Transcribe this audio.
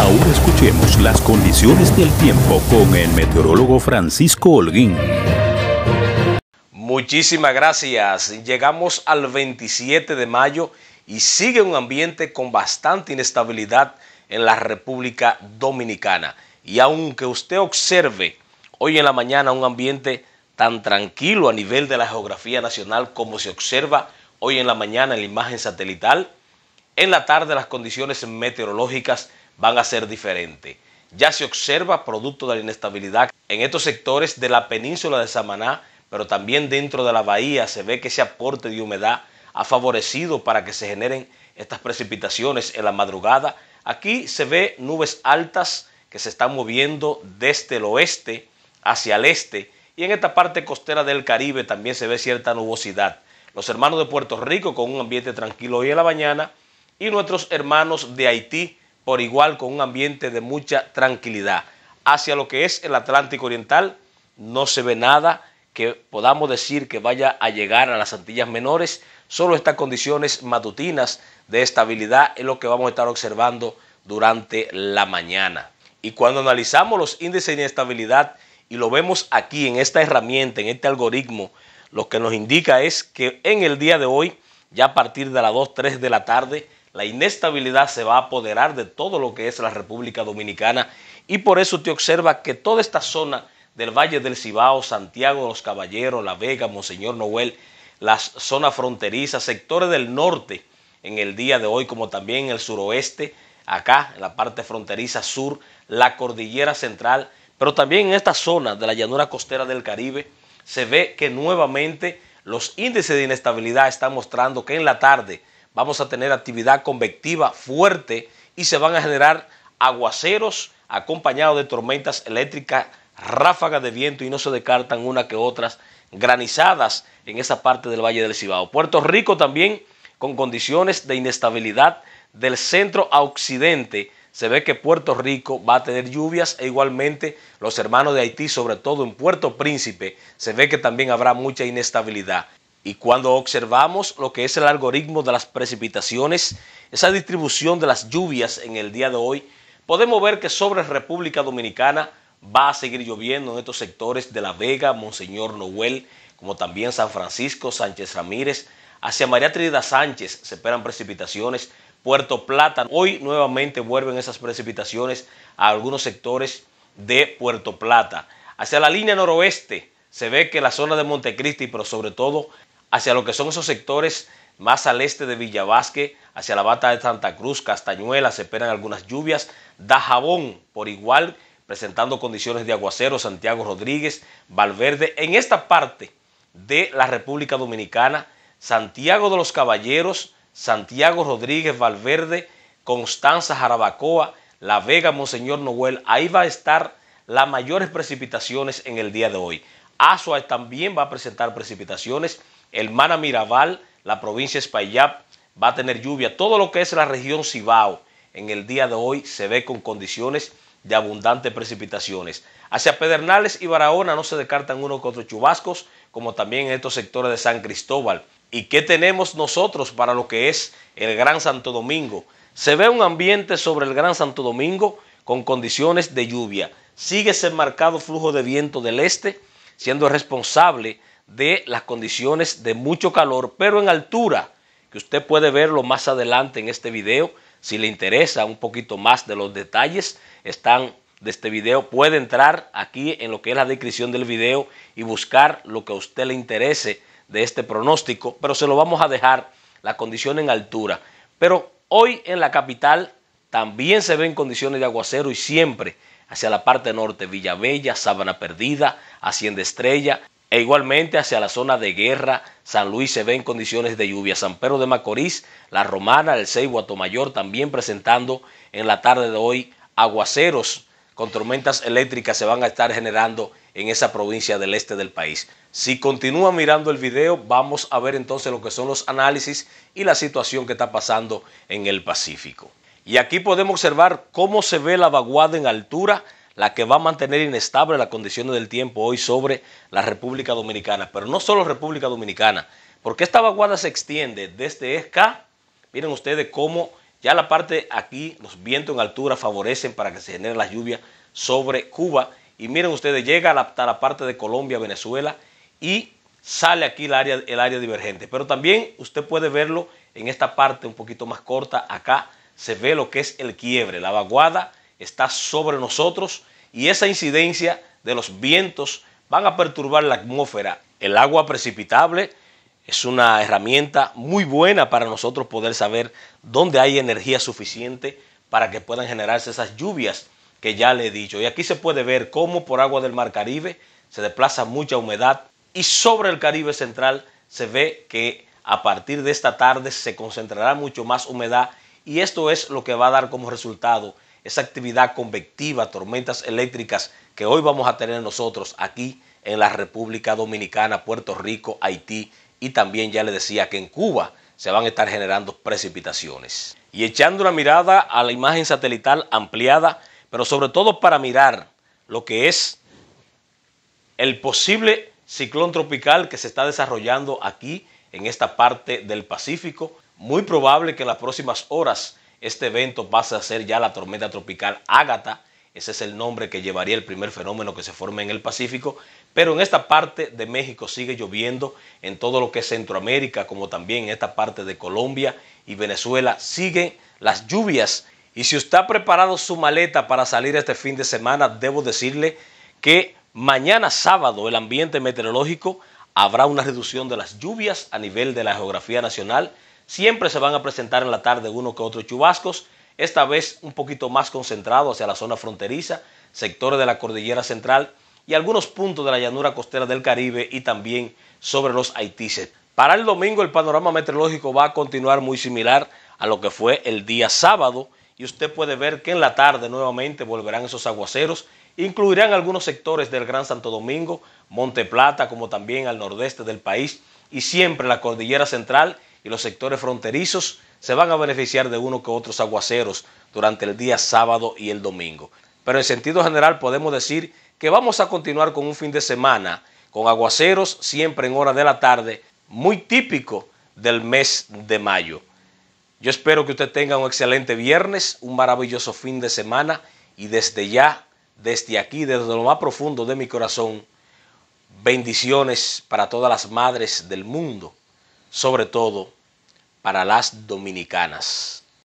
Ahora escuchemos las condiciones del tiempo con el meteorólogo Francisco Holguín. Muchísimas gracias. Llegamos al 27 de mayo y sigue un ambiente con bastante inestabilidad en la República Dominicana. Y aunque usted observe hoy en la mañana un ambiente tan tranquilo a nivel de la geografía nacional como se observa hoy en la mañana en la imagen satelital, en la tarde las condiciones meteorológicas van a ser diferentes. Ya se observa producto de la inestabilidad en estos sectores de la península de Samaná, pero también dentro de la bahía se ve que ese aporte de humedad ha favorecido para que se generen estas precipitaciones en la madrugada. Aquí se ve nubes altas que se están moviendo desde el oeste hacia el este y en esta parte costera del Caribe también se ve cierta nubosidad. Los hermanos de Puerto Rico con un ambiente tranquilo hoy en la mañana y nuestros hermanos de Haití por igual con un ambiente de mucha tranquilidad. Hacia lo que es el Atlántico Oriental no se ve nada que podamos decir que vaya a llegar a las Antillas Menores, solo estas condiciones matutinas de estabilidad es lo que vamos a estar observando durante la mañana. Y cuando analizamos los índices de inestabilidad y lo vemos aquí en esta herramienta, en este algoritmo, lo que nos indica es que en el día de hoy, ya a partir de las 2, 3 de la tarde, la inestabilidad se va a apoderar de todo lo que es la República Dominicana y por eso te observa que toda esta zona del Valle del Cibao, Santiago Los Caballeros, La Vega, Monseñor Noel, las zonas fronterizas, sectores del norte en el día de hoy, como también el suroeste, acá en la parte fronteriza sur, la cordillera central, pero también en esta zona de la llanura costera del Caribe, se ve que nuevamente los índices de inestabilidad están mostrando que en la tarde vamos a tener actividad convectiva fuerte y se van a generar aguaceros acompañados de tormentas eléctricas, ráfagas de viento y no se descartan una que otras granizadas en esa parte del Valle del Cibao. Puerto Rico también con condiciones de inestabilidad del centro a occidente. Se ve que Puerto Rico va a tener lluvias e igualmente los hermanos de Haití, sobre todo en Puerto Príncipe, se ve que también habrá mucha inestabilidad. Y cuando observamos lo que es el algoritmo de las precipitaciones, esa distribución de las lluvias en el día de hoy, podemos ver que sobre República Dominicana va a seguir lloviendo en estos sectores de La Vega, Monseñor Noel, como también San Francisco, Sánchez Ramírez, hacia María Trinidad Sánchez se esperan precipitaciones, Puerto Plata, hoy nuevamente vuelven esas precipitaciones a algunos sectores de Puerto Plata. Hacia la línea noroeste se ve que la zona de Montecristi, pero sobre todo hacia lo que son esos sectores más al este de Villavasque, hacia la Bata de Santa Cruz, Castañuela, se esperan algunas lluvias, Dajabón por igual, presentando condiciones de aguacero, Santiago Rodríguez, Valverde, en esta parte de la República Dominicana, Santiago de los Caballeros, Santiago Rodríguez, Valverde, Constanza Jarabacoa, La Vega, Monseñor Noel, ahí va a estar las mayores precipitaciones en el día de hoy. Azuay también va a presentar precipitaciones el Mana Mirabal, la provincia de Espaillat, va a tener lluvia. Todo lo que es la región Cibao en el día de hoy se ve con condiciones de abundantes precipitaciones. Hacia Pedernales y Barahona no se descartan uno que otros chubascos, como también en estos sectores de San Cristóbal. ¿Y qué tenemos nosotros para lo que es el Gran Santo Domingo? Se ve un ambiente sobre el Gran Santo Domingo con condiciones de lluvia. Sigue ese marcado flujo de viento del este, siendo responsable de las condiciones de mucho calor, pero en altura, que usted puede verlo más adelante en este video. Si le interesa un poquito más de los detalles, están de este video, puede entrar aquí en lo que es la descripción del video y buscar lo que a usted le interese de este pronóstico, pero se lo vamos a dejar la condición en altura. Pero hoy en la capital también se ven condiciones de aguacero y siempre hacia la parte norte, Villabella, Sabana Perdida, Hacienda Estrella, e igualmente hacia la zona de guerra, San Luis se ve en condiciones de lluvia. San Pedro de Macorís, La Romana, El Seibo, Atomayor también presentando en la tarde de hoy aguaceros con tormentas eléctricas se van a estar generando en esa provincia del este del país. Si continúa mirando el video, vamos a ver entonces lo que son los análisis y la situación que está pasando en el Pacífico. Y aquí podemos observar cómo se ve la vaguada en altura la que va a mantener inestable las condiciones del tiempo hoy sobre la República Dominicana. Pero no solo República Dominicana, porque esta vaguada se extiende desde ESCA. Miren ustedes cómo ya la parte aquí, los vientos en altura favorecen para que se genere la lluvia sobre Cuba. Y miren ustedes, llega hasta la parte de Colombia, Venezuela y sale aquí el área, el área divergente. Pero también usted puede verlo en esta parte un poquito más corta. Acá se ve lo que es el quiebre, la vaguada está sobre nosotros y esa incidencia de los vientos van a perturbar la atmósfera. El agua precipitable es una herramienta muy buena para nosotros poder saber dónde hay energía suficiente para que puedan generarse esas lluvias que ya le he dicho. Y aquí se puede ver cómo por agua del Mar Caribe se desplaza mucha humedad y sobre el Caribe central se ve que a partir de esta tarde se concentrará mucho más humedad y esto es lo que va a dar como resultado esa actividad convectiva, tormentas eléctricas que hoy vamos a tener nosotros aquí en la República Dominicana, Puerto Rico, Haití y también ya le decía que en Cuba se van a estar generando precipitaciones. Y echando una mirada a la imagen satelital ampliada, pero sobre todo para mirar lo que es el posible ciclón tropical que se está desarrollando aquí en esta parte del Pacífico. Muy probable que en las próximas horas este evento pasa a ser ya la tormenta tropical Ágata. Ese es el nombre que llevaría el primer fenómeno que se forma en el Pacífico. Pero en esta parte de México sigue lloviendo, en todo lo que es Centroamérica, como también en esta parte de Colombia y Venezuela, siguen las lluvias. Y si usted ha preparado su maleta para salir este fin de semana, debo decirle que mañana sábado el ambiente meteorológico habrá una reducción de las lluvias a nivel de la geografía nacional Siempre se van a presentar en la tarde uno que otro chubascos, esta vez un poquito más concentrado hacia la zona fronteriza, sectores de la cordillera central y algunos puntos de la llanura costera del Caribe y también sobre los haitises. Para el domingo el panorama meteorológico va a continuar muy similar a lo que fue el día sábado y usted puede ver que en la tarde nuevamente volverán esos aguaceros, incluirán algunos sectores del Gran Santo Domingo, Monte Plata, como también al nordeste del país y siempre la cordillera central y los sectores fronterizos se van a beneficiar de uno que otros aguaceros durante el día sábado y el domingo. Pero en sentido general podemos decir que vamos a continuar con un fin de semana con aguaceros siempre en hora de la tarde, muy típico del mes de mayo. Yo espero que usted tenga un excelente viernes, un maravilloso fin de semana y desde ya, desde aquí, desde lo más profundo de mi corazón, bendiciones para todas las madres del mundo sobre todo para las dominicanas.